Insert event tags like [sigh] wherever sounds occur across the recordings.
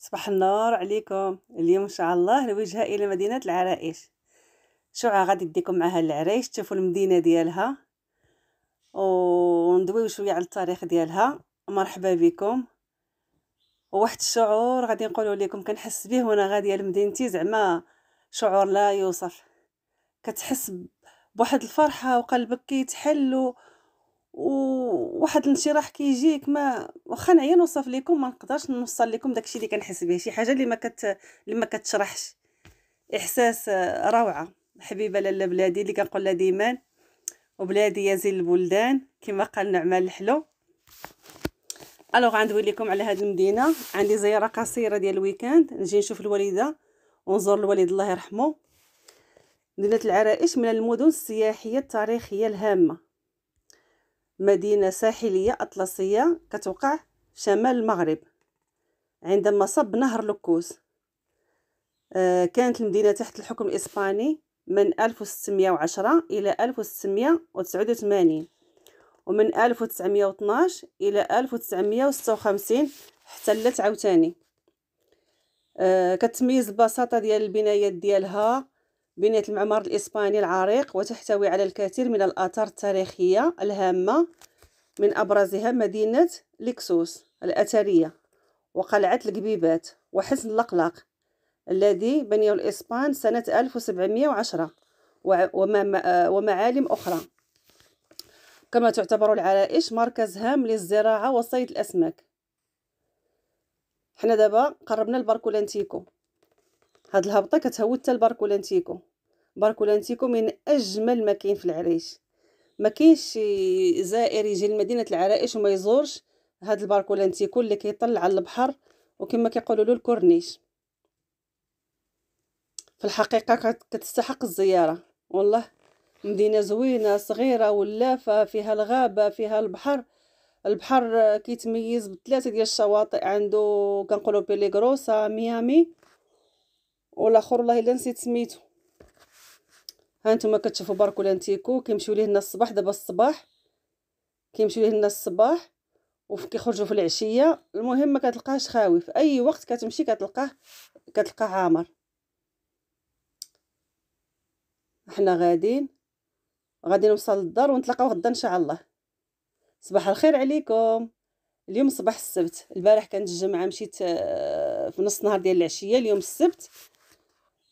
صباح النور عليكم اليوم ان شاء الله الوجهه الى مدينه العرائش شعاع غادي نديكم معها العريش تشوفوا المدينه ديالها وندويو شويه على التاريخ ديالها مرحبا بكم وواحد الشعور غادي نقولوا لكم كنحس به وانا غاديه لمدينتي زعما شعور لا يوصف كتحس بواحد الفرحه وقلبك كيتحل وواحد الانشراح كيجيك ما واخا نعيا نوصف لكم ما نقدرش نوصل لكم داكشي اللي كنحس به شي حاجه اللي ما كت اللي ما كتشرحش احساس روعه حبيبه لاله بلادي اللي كنقول لها ديما وبلادي يا زين البلدان كما قال نعمان الحلو الوغ غندوي لكم على هذه المدينه عندي زياره قصيره ديال الويكاند نجي نشوف الوالده ونزور الوالد الله يرحمه مدينه العرائش من المدن السياحيه التاريخيه الهامه مدينة ساحلية أطلسية كتوقع شمال المغرب عند مصب نهر لوكوز آه، كانت المدينة تحت الحكم الإسباني من 1610 إلى 1689 ومن 1912 إلى 1956 احتلت عاوتاني آه، كتميز البساطة ديال البنايات ديالها بنيت المعمار الإسباني العريق وتحتوي على الكثير من الآثار التاريخية الهامة من أبرزها مدينة ليكسوس الأثرية وقلعة القبيبات وحصن اللقلاق الذي بنيه الإسبان سنة 1710 ومعالم أخرى كما تعتبر العرائش مركز هام للزراعة وصيد الأسماك حنا دابا قربنا لباركولانتيكو هاد الهبطة كتهود حتى لباركولانتيكو بارك ولا من اجمل ما كاين في العريش ما كاينش شي زائر يجي لمدينه العرائش وما يزورش هذا الباركولان تيكون اللي كيطل على البحر وكما كيقولوا له الكورنيش في الحقيقه كتستحق الزياره والله مدينه زوينه صغيره ولافه فيها الغابه فيها البحر البحر كيتميز بثلاثه ديال الشواطئ عنده كنقولوا بيليغروسا ميامي والاخر والله الا نسيت سميتو هانتوما كتشوفوا برك ولا كيمشيو ليه لنا الصباح دابا الصباح كيمشيو ليه لنا الصباح وكيخرجوا في العشيه المهم ما كتلقاهش خاوي في اي وقت كتمشي كتلقاه كتلقاه عامر حنا غادين غادي نوصل للدار ونتلاقاو غدا ان شاء الله صباح الخير عليكم اليوم صباح السبت البارح كانت الجمعه مشيت آه، في نص نهار ديال العشيه اليوم السبت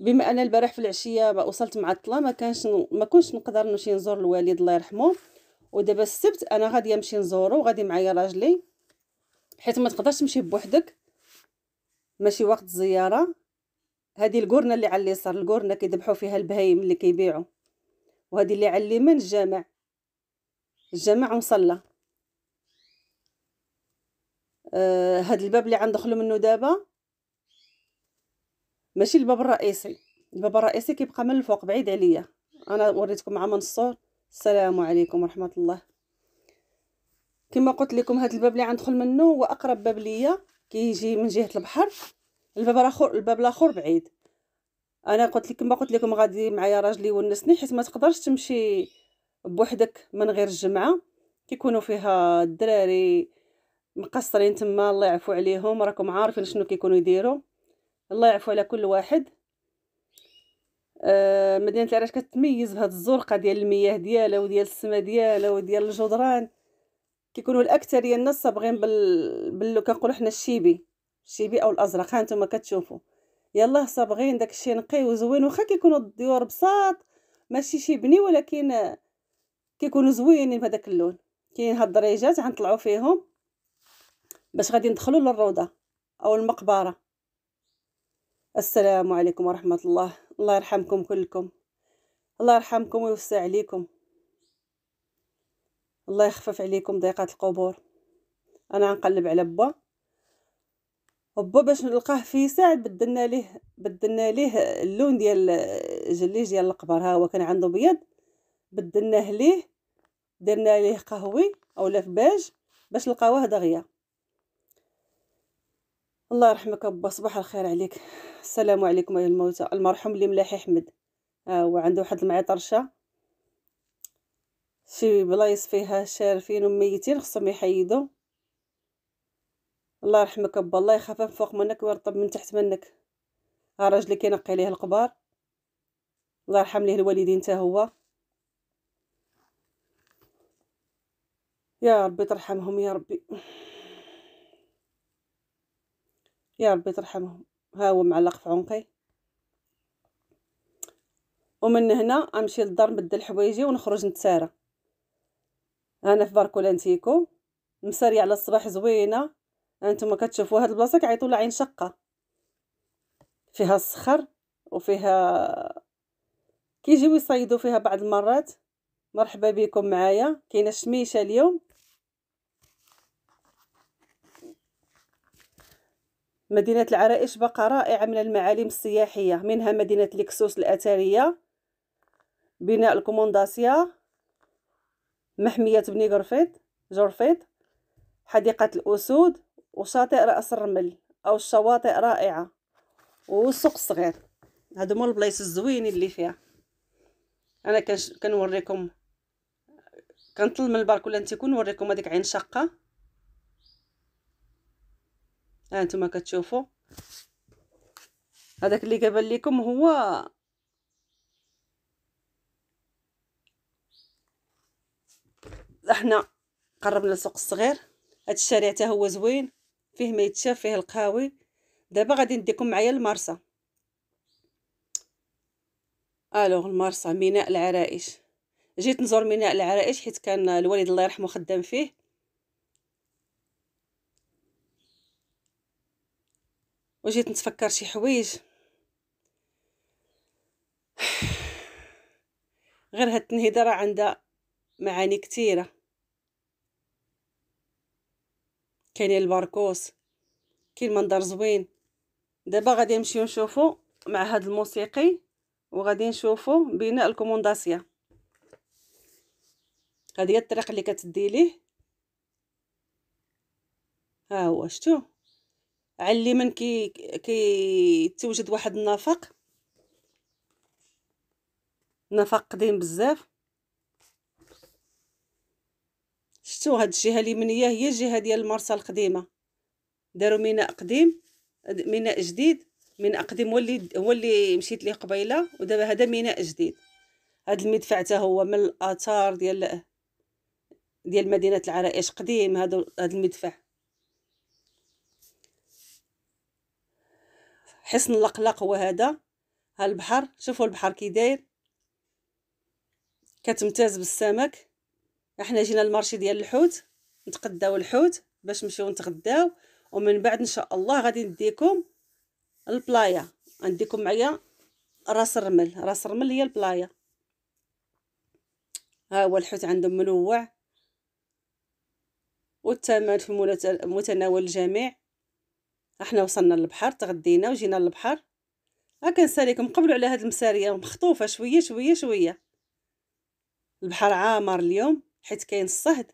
بما انا البارح في العشيه ما وصلت معطله ما كانش ما كنتش نقدر نمشي نزور الوالد الله يرحمه ودابا السبت انا غادي نمشي نزورو وغادي معايا راجلي حيت ما تقدرش تمشي بوحدك ماشي وقت زياره هذه الكورنه اللي على اليسار الكورنه كيذبحوا فيها البهايم اللي كيبيعوا وهذه اللي على اليمين الجامع الجامع هذا آه هاد الباب اللي عندخلو منه دابا ماشي الباب الرئيسي الباب الرئيسي كيبقى من الفوق بعيد عليا انا وريتكم مع الصور السلام عليكم ورحمه الله كما قلت لكم هذا الباب اللي غندخل منه هو اقرب باب ليا كيجي من جهه البحر الباب الاخر الباب الاخر بعيد انا قلت لكم ما قلت لكم غادي معايا راجلي يونسني حيت ما تقدرش تمشي بوحدك من غير الجمعه كيكونوا فيها الدراري مقصرين تما الله يعفو عليهم راكم عارفين شنو كيكونوا يديروا الله يعفو على كل واحد آه مدينه العراش كتميز بهاد الزرقه ديال المياه ديالها وديال السما ديالها وديال الجدران كيكونوا الاكثريه الناس صابغين بال باللو كنقولوا حنا الشيبي الشيبي او الازرق ها نتوما كتشوفوا يلاه صابغين داكشي نقي وزوين واخا كيكونوا الديور بساط ماشي شي بني ولكن كيكونوا زوينين بهذاك اللون كاين هاد الدريجات غنطلعوا فيهم باش غادي ندخلوا للروضه او المقبره السلام عليكم ورحمة الله الله يرحمكم كلكم الله يرحمكم ويوسع عليكم الله يخفف عليكم ضيقات القبور انا غنقلب على با با باش نلقاه في ساعه بدلنا ليه بدلنا ليه اللون ديال الجليج ديال القبر ها هو كان عنده بيض بدلناه ليه درنا ليه قهوي اولا في باج باش نلقاوه دغيا الله يرحمك أبا صباح الخير عليك السلام عليكم أيها الموتى المرحوم اللي ملاحي حمد آه وعنده واحد المعطرشة شي بلايص فيها شارفين وميتين خصهم يحيدو الله يرحمك أبا الله يخاف من فوق منك ويرطب من تحت منك ها آه، راجلك ينقي ليه القبار الله يرحم ليه الوالدين تا هو يا ربي ترحمهم يا ربي يا ربي ترحمهم ها هو معلق في عنقي ومن هنا امشي للدار نبدل حوايجي ونخرج نتسارى انا في باركو لانتيكو مساريه على الصباح زوينه انتما كتشوفوا هاد البلاصه كيعيطوا لها عين شقه فيها الصخر وفيها كيجيو يصيدوا فيها بعض المرات مرحبا بكم معايا كاينه الشميشه اليوم مدينة العرائش بقى رائعة من المعالم السياحية منها مدينة لكسوس الأثرية بناء الكومونداسيا محمية بني جرفيد جرفيد حديقة الأسود وشاطئ رأس الرمل أو الشواطئ رائعة والسوق الصغير هادو هما البلايص الزوينين اللي فيها أنا كنوريكم كنطل من البارك تيكون نتيكون نوريكم هاديك عين شقة ها نتوما كتشوفوا هذاك اللي قبل لكم هو احنا قربنا للسوق الصغير هاد الشارع حتى هو زوين فيه ما يتشاف فيه القهاوي دابا غادي نديكم معايا المرسى الوغ المرسى ميناء العرائش جيت نزور ميناء العرائش حيت كان الوالد الله يرحمه خدام فيه وجيت نتفكر شي حوايج غير هاد التنهيده راه عندها معاني كثيره كاينين الباركوس كاين منظر زوين دابا غادي نمشيو نشوفو مع هاد الموسيقي وغادي نشوفو بناء الكومونداسيا هادي هي الطريق اللي كتدي ليه ها هو شتو على اليمين كي كيتوجد واحد النفق نفق قديم بزاف شفتوا هاد الجهه اليمنيه هي الجهه ديال المرسى القديمه داروا ميناء قديم ميناء جديد ميناء قديم هو اللي هو اللي مشيت ليه قبيله ودابا هذا ميناء جديد هاد المدفع حتى هو من الاثار ديال ديال مدينه العرائش قديم هذا هاد المدفع حصن القلق هو هذا ها البحر شوفوا البحر كي داير كتمتاز بالسمك احنا جينا المارشي ديال الحوت نتقداو الحوت باش نمشيو نتغداو ومن بعد ان شاء الله غادي نديكم البلايا غنديكم معايا راس الرمل راس الرمل هي البلايا ها هو الحوت عندهم منوع والثمن في متناول الجميع احنا وصلنا للبحر تغدينا وجينا للبحر ها كنساليكم قبلوا على هاد المساريه مخطوفه شويه شويه شويه البحر عامر اليوم حيت كاين الصهد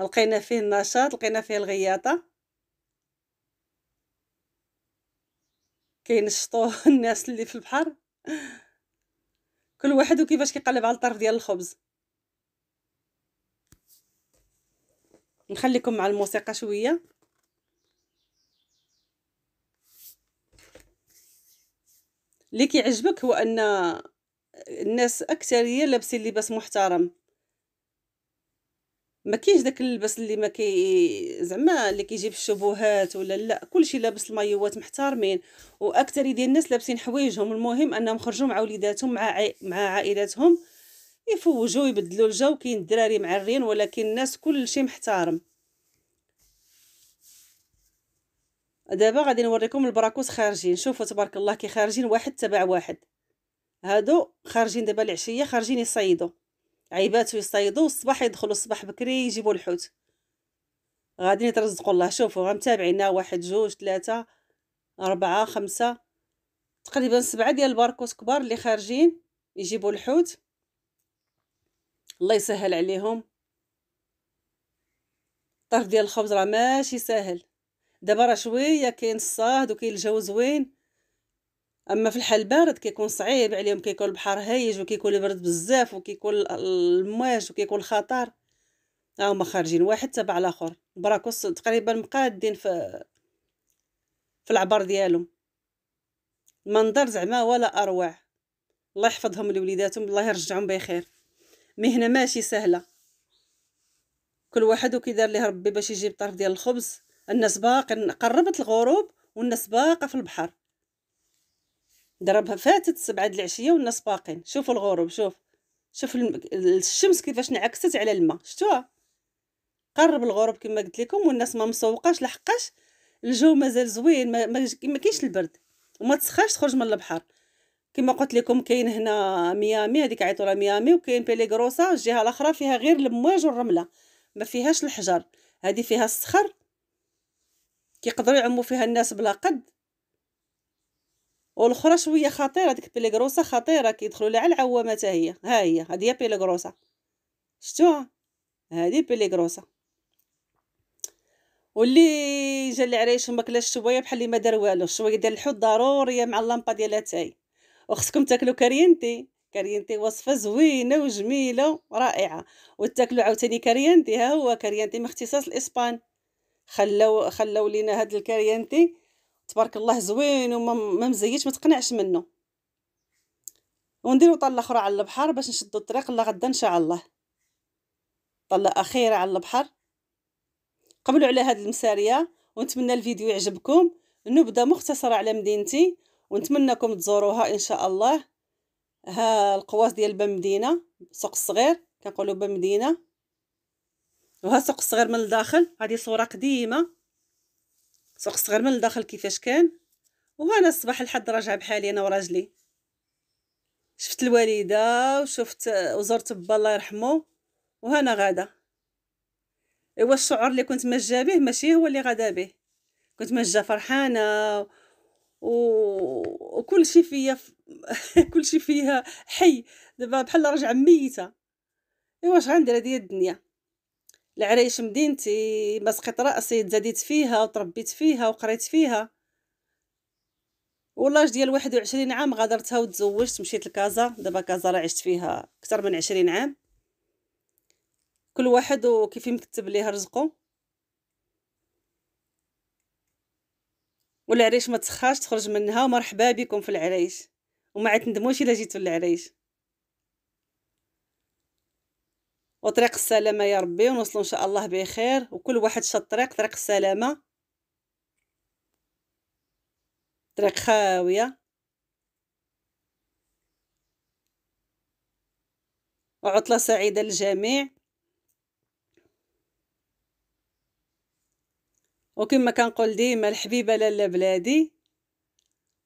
لقينا فيه النشاط لقينا فيه الغياطه الشطو [laughs] الناس اللي في البحر كل واحد وكيفاش كيقلب على الطرف ديال الخبز نخليكم مع الموسيقى شويه اللي كيعجبك هو ان الناس اكثريه لابسين لباس محترم ما كاينش داك اللباس اللي ما كي زعما اللي كيجيب الشبهات ولا لا كلشي لابس المايوات محترمين واكثر ديال الناس لابسين حوايجهم المهم انهم خرجوا مع وليداتهم مع عائ... مع عائلاتهم يفوجوا يبدلوا الجو كاين الدراري معرين ولكن الناس كلشي محترم دابا غادي نوريكم البراكوس خارجين شوفوا تبارك الله كي خارجين واحد تبع واحد هادو خارجين دابا العشيه خارجين يصيدوا عيباتو يصيدوا الصباح يدخلوا الصباح بكري يجيبوا الحوت غادي يترزقوا الله شوفوا غنتابعينا واحد جوج ثلاثة أربعة خمسة تقريبا سبعة ديال الباركوس كبار اللي خارجين يجيبوا الحوت الله يسهل عليهم الطرف ديال الخبز راه ماشي ساهل دابا راه شويه كاين الصاد وكاين الجو زوين اما في الحال البارد كيكون صعيب عليهم كيكون البحر هايج وكيكون البرد بزاف وكيكون المواج وكيكون الخطر ها هما خارجين واحد تبع الاخر براكوس تقريبا مقادين في في العبر ديالهم المنظر زعما ولا اروع الله يحفظهم لوليداتهم الله يرجعهم بخير مهنه ماشي سهله كل واحد وكيدار ليه ربي باش يجيب طرف ديال الخبز الناس باقي قربت الغروب والناس باقه في البحر ضربها فاتت سبعة د العشيه والناس باقين شوفوا الغروب شوف شوف الشمس كيفاش انعكست على الماء شفتوها قرب الغروب كما قلت لكم والناس ما مسوقاش لحقاش الجو مازال زوين ما كاينش البرد وما تسخاش تخرج من البحر كما قلت لكم كاين هنا ميامي هذيك لها ميامي وكاين بيليغروسا الجهه الاخرى فيها غير المواج والرمله ما فيهاش الحجر هذه فيها الصخر كيقدروا يعموا فيها الناس بلا قد والاخرى شويه خطيره ديك بيليغروسا خطيره كيدخلوا لها العوامه هي ها هي هذه هي بيليغروسا شفتوها هذه بيليغروسا واللي جا عريش وما كلاش شويه بحال اللي ما دار والو شويه ديال الحوت ضروريه مع اللمبه ديالها تاعي وخصكم تاكلوا كارينتي كارينتي وصفه زوينه وجميله ورائعه وتاكلوا عاوتاني كارينتي ها هو كارينتي من اختصاص الاسبان خلاو خلاو لينا هاد الكارينتي تبارك الله زوين وما مزيتش ما تقنعش منه ونديرو طله اخرى على البحر باش نشدو الطريق لغدا ان شاء الله طله اخيره على البحر قبلوا على هاد المساريه ونتمنى الفيديو يعجبكم نبدا مختصره على مدينتي ونتمنىكم تزوروها ان شاء الله ها القواس ديال بمدينه سوق الصغير كنقولوا بمدينه وها سوق الصغير من الداخل هذه صوره قديمه سوق الصغير من الداخل كيفاش كان وهنا الصباح لحد راجع بحالي انا وراجلي شفت الوالده وشفت وزرت با الله يرحمه وهنا غادا ايوا الشعور اللي كنت مجا ماشي هو اللي غدا به كنت مجا فرحانه وكل شيء فيا [laughs] كل شيء فيها حي دابا بحال رجع ميته ايوا اش غندير هذه الدنيا العريش مدينتي ما راسي تزاديت فيها وتربيت فيها وقريت فيها والله ديال 21 عام غادرتها وتزوجت مشيت لكازا دابا كازا راه عشت فيها اكثر من 20 عام كل واحد وكيف مكتب ليه رزقه والعريش ما تسخاش تخرج منها ومرحبا بكم في العريش وما عاد الا جيتو للعريش وطريق السلامه يا ربي ونوصلوا ان شاء الله بخير وكل واحد شاد طريق طريق السلامه طريق خاويه وعطله سعيده للجميع وكما كنقول ديما الحبيبه لاله بلادي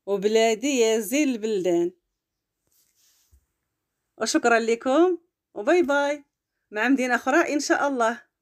وبلادي يا زين البلدان وشكرا لكم وباي باي مع مدينه اخرى ان شاء الله